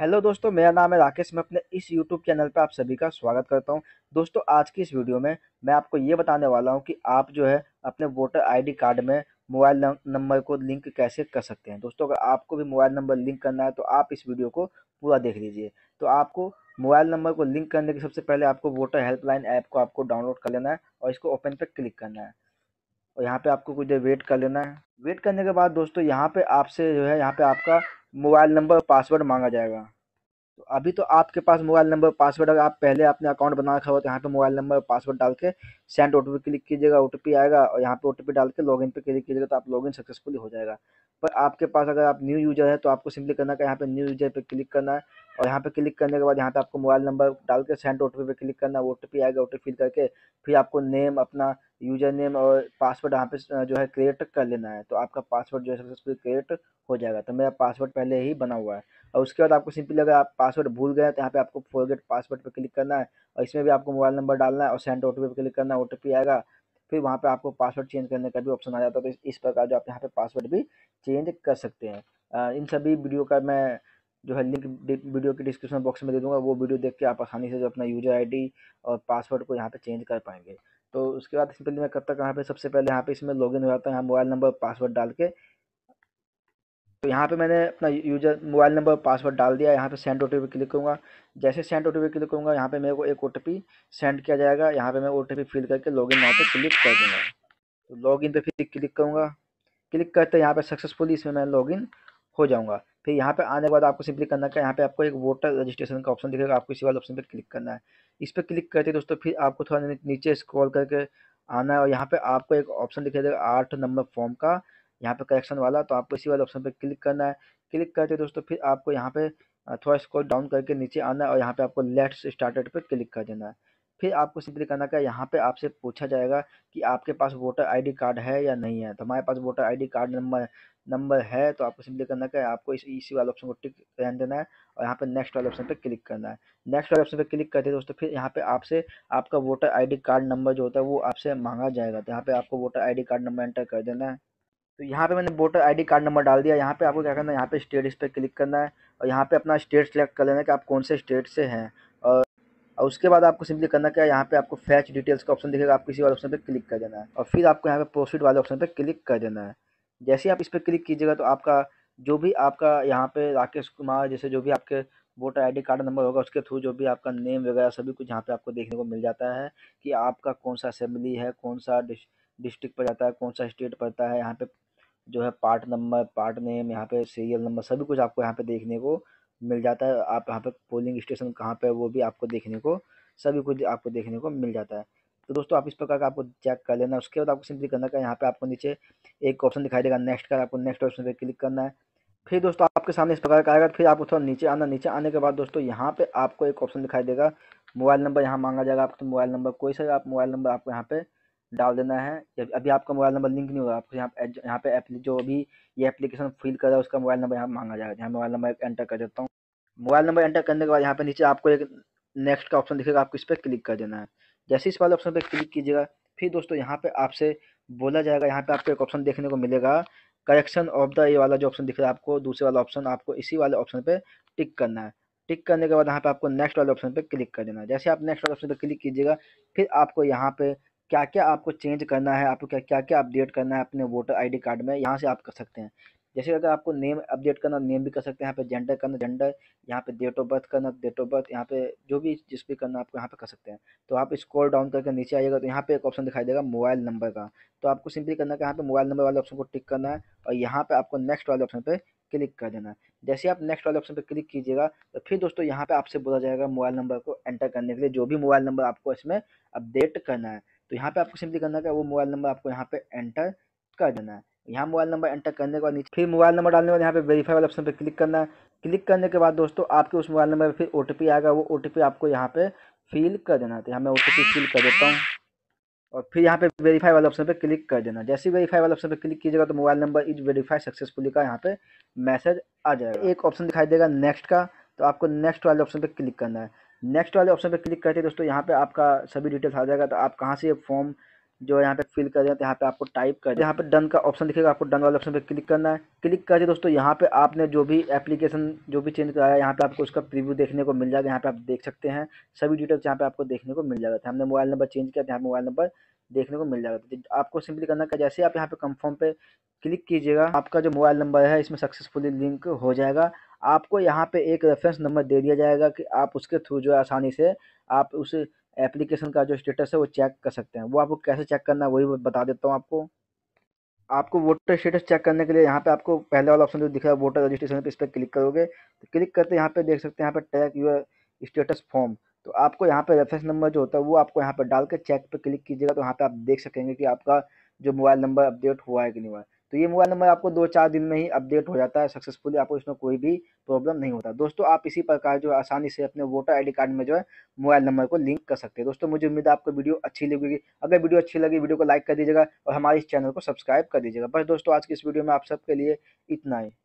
hello दोस्तों मेरा नाम है राकेश मैं अपने इस यूट्यूब चैनल पर आप सभी का स्वागत करता हूं दोस्तों आज की इस वीडियो में मैं आपको ये बताने वाला हूं कि आप जो है अपने वोटर आईडी कार्ड में मोबाइल नंबर को लिंक कैसे कर सकते हैं दोस्तों अगर आपको भी मोबाइल नंबर लिंक करना है तो आप इस वीडियो को पूरा देख लीजिए तो आपको मोबाइल नंबर को लिंक करने के सबसे पहले आपको वोटर हेल्पलाइन ऐप को आपको डाउनलोड कर लेना है और इसको ओपन पर क्लिक करना है और यहाँ पे आपको कुछ देर वेट कर लेना है वेट करने के बाद दोस्तों यहाँ पे आपसे जो है यहाँ पे आपका मोबाइल नंबर पासवर्ड मांगा जाएगा तो अभी तो आपके पास मोबाइल नंबर पासवर्ड अगर आप पहले अपने अकाउंट बना रखा हो तो यहाँ पे मोबाइल नंबर पासवर्ड डाल के सेंड ओ क्लिक कीजिएगा ओ आएगा और यहाँ पे ओ डाल के लॉगिन पे क्लिक कीजिएगा तो आप लॉगिन सक्सेसफुली हो जाएगा पर आपके पास अगर आप न्यू यूजर है तो आपको सिंपली करना है यहाँ पे न्यू यूजर पे क्लिक करना है और यहाँ पे क्लिक करने के बाद यहाँ पे आपको मोबाइल नंबर डाल के सेंड ओ पे क्लिक करना ओ टी आएगा ओ टी करके फिर आपको नेम अपना यूजर नेम और पासवर्ड यहाँ पे जो है क्रिएट कर लेना है तो आपका पासवर्ड जो है सक्सेसफुल क्रिएट हो जाएगा तो मेरा पासवर्ड पहले ही बना हुआ है और उसके बाद आपको सिंपली अगर आप पासवर्ड भूल गए तो यहाँ पे आपको फॉरगेट पासवर्ड पर क्लिक करना है और इसमें भी आपको मोबाइल नंबर डालना है और सेंड ओ पे क्लिक करना है ओ आएगा फिर वहाँ पर आपको पासवर्ड चेंज करने का भी ऑप्शन आ जाता है तो इस प्रकार जो आप यहाँ पर पासवर्ड भी चेंज कर सकते हैं इन सभी वीडियो का मैं जो है लिंक वीडियो के डिस्क्रिप्शन बॉक्स में दे दूंगा वो वीडियो देख के आप आसानी से जो अपना यूजर आईडी और पासवर्ड को यहाँ पे चेंज कर पाएंगे तो उसके बाद सिंपली मैं करता यहाँ पे सबसे पहले यहाँ पे इसमें लॉगिन हो जाता है यहाँ मोबाइल नंबर पासवर्ड डाल के तो यहाँ पे मैंने अपना यूजर मोबाइल नंबर पासवर्ड डाल दिया यहाँ पे सेंड ओ टी क्लिक करूँगा जैसे सेंड ओ टी क्लिक करूँगा यहाँ पे मेरे को एक ओ सेंड किया जाएगा यहाँ पे मैं ओ फिल करके लॉगिन नाव पे क्लिक कर दूँगा तो लॉगिन पे फिर क्लिक करूँगा क्लिक करते यहाँ पे सक्सेसफुली इसमें मैं लॉगिन हो जाऊँगा फिर यहाँ पे आने के बाद आपको सिंपली करना क्या यहाँ पे आपको एक वोटर रजिस्ट्रेशन का ऑप्शन दिखेगा आपको इसी वाले ऑप्शन पे क्लिक करना है इस पर क्लिक करते दोस्तों फिर आपको थोड़ा नीचे स्क्रॉल करके आना है और यहाँ पे आपको एक ऑप्शन दिखाई देगा आठ नंबर फॉर्म का यहाँ पे करेक्शन वाला तो आपको इसी वाले ऑप्शन पर क्लिक करना है क्लिक करते दोस्तों फिर आपको यहाँ पे थोड़ा स्क्रॉल डाउन करके नीचे आना है और यहाँ पे आपको लेट्स स्टार्टेड पर क्लिक कर देना है फिर आपको सिंपली करना क्या यहाँ पे आपसे पूछा जाएगा कि आपके पास वोटर आईडी कार्ड है या नहीं है तो हमारे पास voter ID card number number है तो आपको सिंपली करना क्या है आपको इस इसी वाले ऑप्शन को टिक रहने देना है और यहाँ पे नेक्स्ट वाले ऑप्शन पे क्लिक करना है नेक्स्ट वाले ऑप्शन पे क्लिक करते हैं दोस्तों फिर यहाँ पे आपसे आपका वोटर आई कार्ड नंबर जो होता है वो आपसे मांगा जाएगा तो यहाँ पे आपको voter I card number enter कर देना है तो यहाँ पे मैंने वोटर आईडी कार्ड नंबर डाल दिया यहाँ पे आपको क्या करना है यहाँ पे स्टेट इस पर क्लिक करना है और यहाँ पे अपना स्टेट सेलेक्ट कर लेना है कि आप कौन से स्टेट से हैं और उसके बाद आपको सिंपली करना क्या है यहाँ पे आपको फैच डिटेल्स का ऑप्शन दिखेगा आप किसी वाले ऑप्शन पे क्लिक कर देना है और फिर आपको यहाँ पे प्रोसीड वाले ऑप्शन पे क्लिक कर देना है जैसे आप इस पर क्लिक कीजिएगा तो आपका जो भी आपका यहाँ पे राकेश कुमार जैसे जो भी आपके वोटर आईडी कार्ड नंबर होगा उसके थ्रू जो भी आपका नेम वगैरह सभी कुछ यहाँ पर आपको देखने को मिल जाता है कि आपका कौन सा असेंबली है कौन सा डिस्ट्रिक्ट पर जाता है कौन सा स्टेट पड़ता है यहाँ पर जो है पार्ट नंबर पार्ट नेम यहाँ पे सीरियल नंबर सभी कुछ आपको यहाँ पर देखने को मिल जाता है आप यहाँ पे पोलिंग स्टेशन कहाँ पर वो भी आपको देखने को सभी कुछ आपको देखने को मिल जाता है तो दोस्तों आप इस प्रकार का आपको चेक कर लेना उसके बाद आपको सिंपली करना का यहाँ पे आपको नीचे एक ऑप्शन दिखाई देगा नेक्स्ट का आपको नेक्स्ट ऑप्शन पे क्लिक करना है फिर दोस्तों आपके सामने इस प्रकार का आएगा फिर आपको थोड़ा नीचे आना नीचे आने के बाद दोस्तों यहाँ पे आपको एक ऑप्शन दिखाई देगा मोबाइल नंबर यहाँ मांगा जाएगा आपको तो मोबाइल नंबर कोई सा आप मोबाइल नंबर आपको यहाँ पर डाल देना है अभी आपका मोबाइल नंबर लिंक नहीं होगा आपको यहाँ यहाँ पे जो भी ये एप्लीकेशन फिल कर रहा है उसका मोबाइल नंबर यहाँ मांगा जाएगा यहाँ मोबाइल नंबर एंटर कर देता हूँ मोबाइल नंबर एंटर करने के बाद यहाँ पे नीचे आपको एक नेक्स्ट का ऑप्शन दिखेगा आपको इस पर क्लिक कर देना है जैसे इस वाले ऑप्शन पर क्लिक कीजिएगा फिर दोस्तों यहाँ पर आपसे बोला जाएगा यहाँ पर आपको एक ऑप्शन देखने को मिलेगा करेक्शन ऑफ द ये वाला जो ऑप्शन दिख रहा है आपको दूसरे वाला ऑप्शन आपको इसी वाले ऑप्शन पर टिक करना है टिक करने के बाद यहाँ पे आपको नेक्स्ट वाले ऑप्शन पे क्लिक कर देना है जैसे आप नेक्स्ट वाले ऑप्शन पे क्लिक कीजिएगा फिर आपको यहाँ पे क्या क्या आपको चेंज करना है आपको क्या क्या क्या अपडेट करना है अपने वोटर आई कार्ड में यहाँ से आप कर सकते हैं जैसे अगर आपको नेम अपडेट करना नेम भी कर सकते हैं यहाँ पे जेंडर करना जेंडर यहाँ पे डेट ऑफ बर्थ करना डेट ऑफ बर्थ यहाँ पे जो भी जिस भी करना आपको यहाँ पे कर सकते हैं तो आप स्क्रॉल डाउन करके नीचे आइएगा तो यहाँ पे एक ऑप्शन दिखाई देगा मोबाइल नंबर का तो आपको सिंपली करना है यहाँ पे मोबाइल नंबर वाले ऑप्शन को टिक करना है और यहाँ पे आपको नेक्स्ट वाले ऑप्शन पर क्लिक कर देना है जैसे आप नेक्स्ट वाले ऑप्शन पर क्लिक कीजिएगा तो फिर दोस्तों यहाँ पे आपसे बोला जाएगा मोबाइल नंबर को एंटर करने के लिए जो भी मोबाइल नंबर आपको इसमें अपडेट करना है तो यहाँ पे आपको सिंपली करना है वो मोबाइल नंबर आपको यहाँ पे एंटर कर देना है यहाँ मोबाइल नंबर एंटर करने के बाद नीचे फिर मोबाइल नंबर डालने के बाद यहाँ पे वेरीफाई वाले ऑप्शन पे क्लिक करना है क्लिक करने के बाद दोस्तों आपके उस मोबाइल नंबर पर फिर ओ आएगा वो ओ आपको यहाँ पे फिल कर देना है तो यहाँ मैं ओ फिल कर देता हूँ और फिर यहाँ पे वेरीफाई वाले ऑप्शन पे क्लिक कर देना जैसे वेरीफाई वाले ऑप्शन पे क्लिक कीजिएगा तो mobile number is verify successfully का यहाँ पे मैसेज आ जाएगा एक ऑप्शन दिखाई देगा नेक्स्ट का तो आपको नेक्स्ट वाले ऑप्शन पे क्लिक करना है नेक्स्ट वाले ऑप्शन पर क्लिक करते हैं दोस्तों यहाँ पे आपका सभी डिटेल्स आ जाएगा तो आप कहाँ से फॉर्म जो यहाँ पे फिल कर रहे हैं तो यहाँ पे आपको टाइप कर यहाँ पे डन का ऑप्शन दिखेगा आपको डन वाले ऑप्शन पे क्लिक करना है क्लिक करके दोस्तों यहाँ पे आपने जो भी एप्लीकेशन जो भी चेंज कराया यहाँ पे आपको उसका प्रीव्यू देखने को मिल जाएगा यहाँ पे आप देख सकते हैं सभी डिटेल्स यहाँ पे आपको देखने को मिल जाएगा तो हमने मोबाइल नंबर चेंज किया तो यहाँ मोबाइल नंबर देखने को मिल जाएगा तो आपको सिंपली करना का जैसे आप यहाँ पे कंफर्म पे क्लिक कीजिएगा आपका जो मोबाइल नंबर है इसमें सक्सेसफुली लिंक हो जाएगा आपको यहाँ पे एक रेफरेंस नंबर दे दिया जाएगा कि आप उसके थ्रू जो है आसानी से आप उस एप्लीकेशन का जो स्टेटस है वो चेक कर सकते हैं वो आपको कैसे चेक करना है वही बता देता हूँ आपको आपको वोटर स्टेटस चेक करने के लिए यहाँ पे आपको पहले वाला ऑप्शन जो दिख रहा है वोटर रजिस्ट्रेशन पे इस पर क्लिक करोगे तो क्लिक करते यहाँ पे देख सकते हैं यहाँ पे टैक यूर स्टेटस फॉर्म तो आपको यहाँ पे रेफरेंस नंबर जो होता है वो आपको यहाँ पे डाल के चेक पे क्लिक कीजिएगा तो यहाँ पे आप देख सकेंगे कि आपका जो मोबाइल नंबर अपडेट हुआ है कि नहीं हुआ है तो ये मोबाइल नंबर आपको दो चार दिन में ही अपडेट हो जाता है सक्सेसफुली आपको इसमें कोई भी प्रॉब्लम नहीं होता दोस्तों आप इसी प्रकार जो आसानी से अपने वोटर आईडी कार्ड में जो है मोबाइल नंबर को लिंक कर सकते हैं दोस्तों मुझे उम्मीद है आपको वीडियो अच्छी लगेगी अगर वीडियो अच्छी लगी वीडियो को लाइक कर दीजिएगा और हमारे इस चैनल को सब्सक्राइब कर दीजिएगा बस दोस्तों आज की इस वीडियो में आप सबके लिए इतना ही